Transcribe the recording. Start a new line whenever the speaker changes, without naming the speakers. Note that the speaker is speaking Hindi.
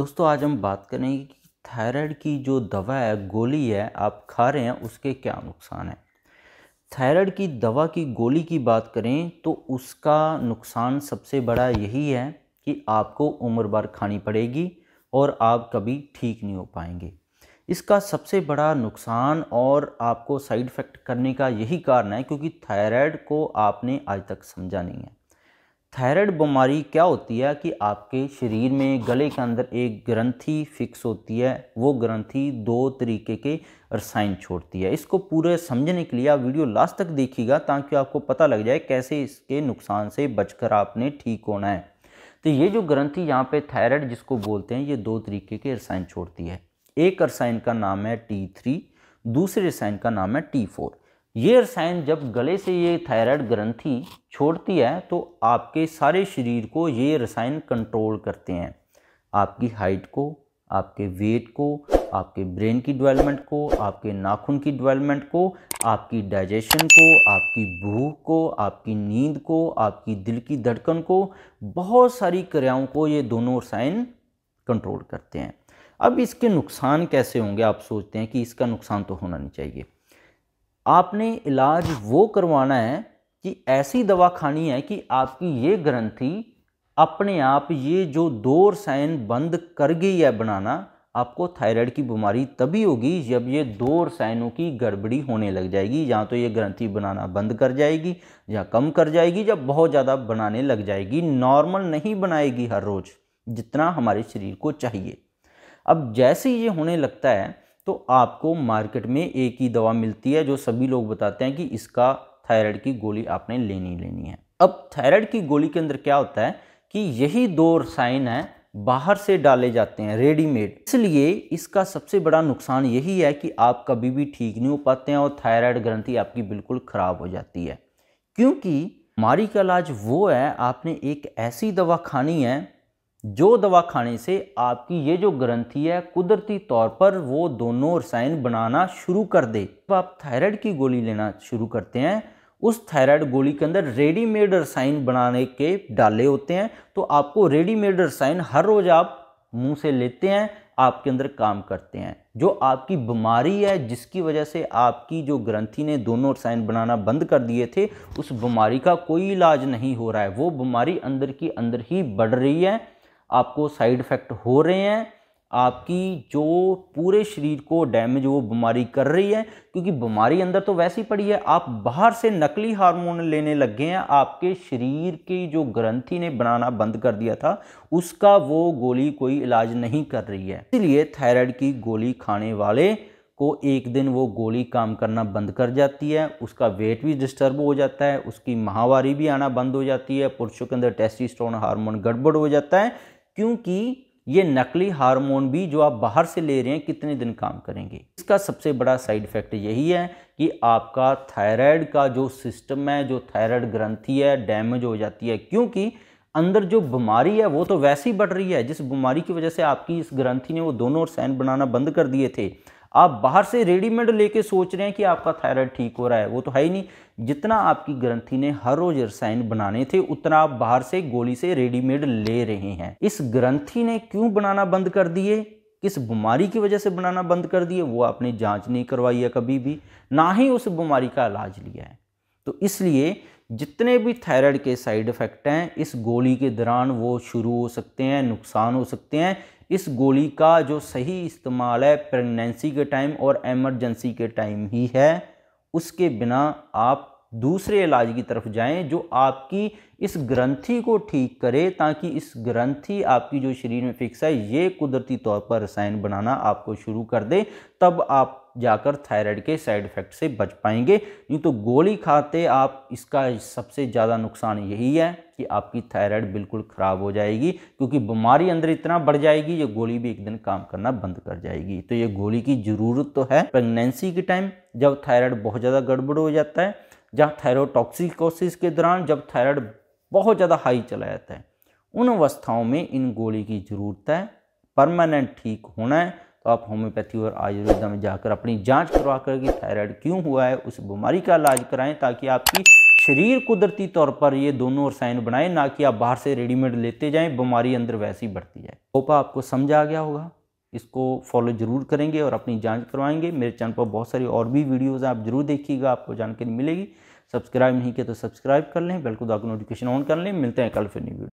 दोस्तों आज हम बात करेंगे कि थायराइड की जो दवा है गोली है आप खा रहे हैं उसके क्या नुकसान है थायराइड की दवा की गोली की बात करें तो उसका नुकसान सबसे बड़ा यही है कि आपको उम्र भर खानी पड़ेगी और आप कभी ठीक नहीं हो पाएंगे इसका सबसे बड़ा नुकसान और आपको साइड इफ़ेक्ट करने का यही कारण है क्योंकि थायराइड को आपने आज तक समझा नहीं है थायराइड बीमारी क्या होती है कि आपके शरीर में गले के अंदर एक ग्रंथि फिक्स होती है वो ग्रंथि दो तरीके के रसायन छोड़ती है इसको पूरे समझने के लिए आप वीडियो लास्ट तक देखिएगा ताकि आपको पता लग जाए कैसे इसके नुकसान से बचकर आपने ठीक होना है तो ये जो ग्रंथि यहाँ पे थायराइड जिसको बोलते हैं ये दो तरीके के रसायन छोड़ती है एक रसायन का नाम है टी थ्री दूसरे रसायन का नाम है टी फोर ये रसायन जब गले से ये थायराइड ग्रंथि छोड़ती है तो आपके सारे शरीर को ये रसायन कंट्रोल करते हैं आपकी हाइट को आपके वेट को आपके ब्रेन की डेवलपमेंट को आपके नाखून की डेवलपमेंट को आपकी डाइजेशन को आपकी भूख को आपकी नींद को आपकी दिल की धड़कन को बहुत सारी क्रियाओं को ये दोनों रसायन कंट्रोल करते हैं अब इसके नुकसान कैसे होंगे आप सोचते हैं कि इसका नुकसान तो होना नहीं चाहिए आपने इलाज वो करवाना है कि ऐसी दवा खानी है कि आपकी ये ग्रंथि अपने आप ये जो दो रसायन बंद कर गई है बनाना आपको थायराइड की बीमारी तभी होगी जब ये दो रसायनों की गड़बड़ी होने लग जाएगी या तो ये ग्रंथि बनाना बंद कर जाएगी या कम कर जाएगी या बहुत ज़्यादा बनाने लग जाएगी नॉर्मल नहीं बनाएगी हर रोज़ जितना हमारे शरीर को चाहिए अब जैसे ये होने लगता है तो आपको मार्केट में एक ही दवा मिलती है जो सभी लोग बताते हैं कि इसका थायराइड की गोली आपने लेनी लेनी है अब थायराइड की गोली के अंदर क्या होता है कि यही दो रसायन हैं बाहर से डाले जाते हैं रेडीमेड इसलिए इसका सबसे बड़ा नुकसान यही है कि आप कभी भी ठीक नहीं हो पाते हैं और थायराइड ग्रंथि आपकी बिल्कुल ख़राब हो जाती है क्योंकि मारी का इलाज वो है आपने एक ऐसी दवा खानी है जो दवा खाने से आपकी ये जो ग्रंथि है कुदरती तौर पर वो दोनों रसायन बनाना शुरू कर दे जब आप थायराइड की गोली लेना शुरू करते हैं उस थायराइड गोली के अंदर रेडीमेड रसायन बनाने के डाले होते हैं तो आपको रेडीमेड रसायन हर रोज़ आप मुंह से लेते हैं आपके अंदर काम करते हैं जो आपकी बीमारी है जिसकी वजह से आपकी जो ग्रंथि ने दोनों रसायन बनाना बंद कर दिए थे उस बीमारी का कोई इलाज नहीं हो रहा है वो बीमारी अंदर की अंदर ही बढ़ रही है आपको साइड इफ़ेक्ट हो रहे हैं आपकी जो पूरे शरीर को डैमेज वो बीमारी कर रही है क्योंकि बीमारी अंदर तो वैसी पड़ी है आप बाहर से नकली हार्मोन लेने लग गए हैं आपके शरीर की जो ग्रंथि ने बनाना बंद कर दिया था उसका वो गोली कोई इलाज नहीं कर रही है इसलिए थायराइड की गोली खाने वाले को एक दिन वो गोली काम करना बंद कर जाती है उसका वेट भी डिस्टर्ब हो जाता है उसकी माहवारी भी आना बंद हो जाती है पुरुषों के अंदर टेस्टिस्टोन हार्मोन गड़बड़ हो जाता है क्योंकि ये नकली हार्मोन भी जो आप बाहर से ले रहे हैं कितने दिन काम करेंगे इसका सबसे बड़ा साइड इफेक्ट यही है कि आपका थायराइड का जो सिस्टम है जो थायराइड ग्रंथि है डैमेज हो जाती है क्योंकि अंदर जो बीमारी है वो तो वैसे ही बढ़ रही है जिस बीमारी की वजह से आपकी इस ग्रंथि ने वो दोनों सैन बनाना बंद कर दिए थे आप बाहर से रेडीमेड लेके सोच रहे हैं कि आपका थायराइड ठीक हो रहा है वो तो है ही नहीं जितना आपकी ग्रंथि ने हर रोज रसायन बनाने थे उतना आप बाहर से गोली से रेडीमेड ले रहे हैं इस ग्रंथि ने क्यों बनाना बंद कर दिए किस बीमारी की वजह से बनाना बंद कर दिए वो आपने जांच नहीं करवाई है कभी भी ना ही उस बीमारी का इलाज लिया है तो इसलिए जितने भी थायराइड के साइड इफ़ेक्ट हैं इस गोली के दौरान वो शुरू हो सकते हैं नुकसान हो सकते हैं इस गोली का जो सही इस्तेमाल है प्रेगनेंसी के टाइम और एमरजेंसी के टाइम ही है उसके बिना आप दूसरे इलाज की तरफ जाएं जो आपकी इस ग्रंथि को ठीक करे ताकि इस ग्रंथि आपकी जो शरीर में फिक्स है ये कुदरती तौर पर रसायन बनाना आपको शुरू कर दे तब आप जाकर थायराइड के साइड इफ़ेक्ट से बच पाएंगे नहीं तो गोली खाते आप इसका सबसे ज़्यादा नुकसान यही है कि आपकी थायराइड बिल्कुल ख़राब हो जाएगी क्योंकि बीमारी अंदर इतना बढ़ जाएगी ये गोली भी एक दिन काम करना बंद कर जाएगी तो ये गोली की ज़रूरत तो है प्रेगनेंसी के टाइम जब थायराइड बहुत ज़्यादा गड़बड़ हो जाता है जहाँ थायरोटॉक्सिकोसिस के दौरान जब थायराइड बहुत ज़्यादा हाई चला जाता है उन अवस्थाओं में इन गोली की ज़रूरत है परमानेंट ठीक होना है तो आप होम्योपैथी और आयुर्वेदा में जाकर अपनी जांच करवा कर कि थायराइड क्यों हुआ है उस बीमारी का इलाज कराएं ताकि आपकी शरीर कुदरती तौर पर ये दोनों रसायन बनाए ना कि आप बाहर से रेडीमेड लेते जाएं बीमारी अंदर वैसी बढ़ती जाए होपा आपको समझ आ गया होगा इसको फॉलो ज़रूर करेंगे और अपनी जांच करवाएंगे मेरे चैनल पर बहुत सारी और भी वीडियोज़ आप जरूर देखिएगा आपको जानकारी मिलेगी सब्सक्राइब नहीं किया तो सब्सक्राइब कर लें बिल्कुल आपको नोटिफिकेशन ऑन कर लें मिलते हैं कल फिर नहीं वीडियो